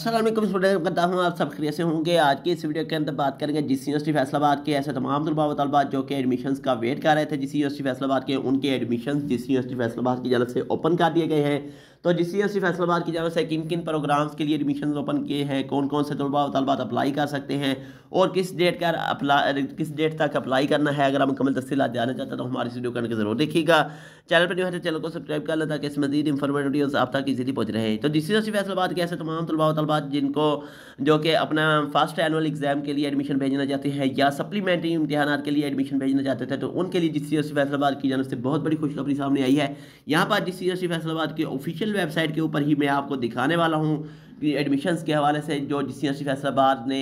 असल करता हूँ आप सब खरीय से होंगे आज की इस वीडियो के अंदर बात करेंगे जिस यूनिवर्सिटी फैसलाबाद के ऐसे तमाम तलबा तलबा जो कि एडमिशन का वेट कर रहे थे जिस यूनिवर्सिटी फैसलाबाद के उनके एडमिशन जिस यूनिवर्सिटी फैसलाबाद की जल्द से ओपन कर दिए गए हैं तो जिस सी फैसलाबाद की जानब से किन किन प्रोग्राम्स के लिए एडमिशन ओपन किए हैं कौन कौन से तलबा तलबात तो अप्लाई कर सकते हैं और किस डेट का अपला किस डेट तक अप्लाई करना है अगर आप मुकम्मल तफसीत जाना चाहते हैं तो हमारी वीडियो करके जरूर देखिएगा चैनल पर जो तो है चैनल को सब्सक्राइब कर लेता ताकि इस मजीद इंफॉर्मेटिव आप तक इजीली पहुँच रहे तो जिस सी फैसलाबाद के ऐसे तमाम तलबा तलबात जिनको जो कि अपना फर्स्ट एनुअल एग्ज़ाम के लिए एडमिशन भेजना चाहते हैं या सप्लीमेंट्री इम्तहान के लिए एडमिशन भेजना चाहते थे तो उनके लिए जिस सी फैसलाबाद की जानव से बहुत बड़ी खुशखबरी सामने आई है यहाँ पर जिस सी फैसलाबाद के ऑफिशियल ऑफिशियल वेबसाइट के ऊपर ही मैं आपको दिखाने वाला हूँ एडमिशन्स के हवाले से जो जी सी एस फैसलाबाद ने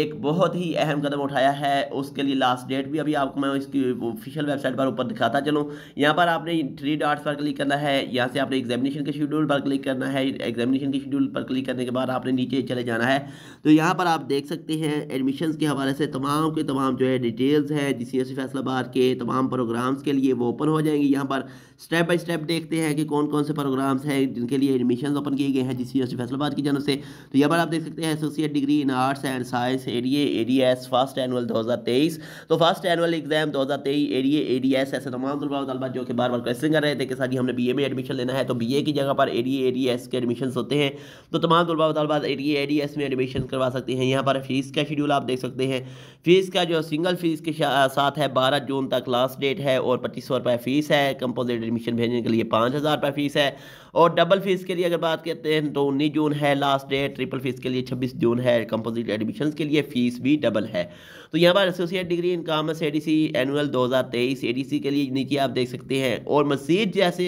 एक बहुत ही अहम कदम उठाया है उसके लिए लास्ट डेट भी अभी आपको मैं इसकी ऑफिशियल वेबसाइट पर ऊपर दिखाता चलूँ यहाँ पर आपने थ्री डॉट्स पर क्लिक करना है यहाँ से आपने एग्जामिनेशन के शेड्यूल पर क्लिक करना है एग्जामिनेशन के शेड्यूल पर क्लिक करने के बाद आपने नीचे चले जाना है तो यहाँ पर आप देख सकते हैं एडमिशन्स के हवाले से तमाम के तमाम जो है डिटेल्स हैं जी सी एस फैसलाबाद के तमाम प्रोग्राम्स के लिए वो ओपन हो जाएंगे यहाँ पर स्टेप बाई स्टेप देखते हैं कि कौन कौन से प्रोग्राम्स हैं जिनके लिए एडमिशन ओपन किए गए हैं जी सी एस फैसलाबाद की जन क्वेश्चनों से तो यहाँ पर आप देख सकते हैं associate degree in arts and science ADA ADS first annual 2023 तो फर्स्ट एनुअल एग्जाम 2023 हज़ार तेईस एडीए ए डी एस ऐसे तमाम तलबा तलबा जो कि बार बार क्वेश्चन कर रहे थे कि सर जी हमने बी में एडमिशन लेना है तो बी की जगह पर एडीए एडीएस के एडमिशन होते हैं तो तमाम तलबा तलबा एडीए एडीएस में एडमिशन करवा सकते हैं यहाँ पर फीस का शेड्यूल आप देख सकते हैं फीस का जो सिंगल फीस के साथ है बारह जून तक लास्ट डेट है और पच्चीस सौ रुपये फीस है कंपोजिट एडमिशन भेजने के लिए पाँच हज़ार रुपये फीस है और डबल फीस के लिए अगर बात करते हैं तो उन्नीस जून है लास्ट डेट ट्रिपल फीस के लिए छब्बीस जून है कंपोजिट एडमिशन के लिए फीस भी डबल है तो यहाँ पर associate degree in commerce A annual 2023 ADC के लिए नीचे आप देख सकते हैं और मजीद जैसे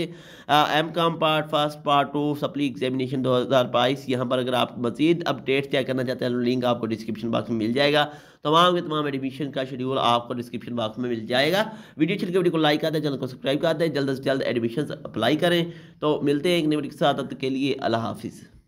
M com part first part two supply examination 2022 यहाँ पर अगर आप मजीद अपडेट चेक करना चाहते हैं लिंक तो आपको डिस्क्रिप्शन बॉक्स में मिल जाएगा तमाम के तमाम एडमिशन का शेड्यूल आपको डिस्क्रिप्शन बॉक्स में मिल जाएगा वीडियो छिड़के वीडियो को लाइक कर दें चैनल को सब्सक्राइब कर दें जल्द से जल्द एडमिशन अप्लाई करें तो मिलते हैं एक नई के साथ के लिए अल्लाह हाफिज़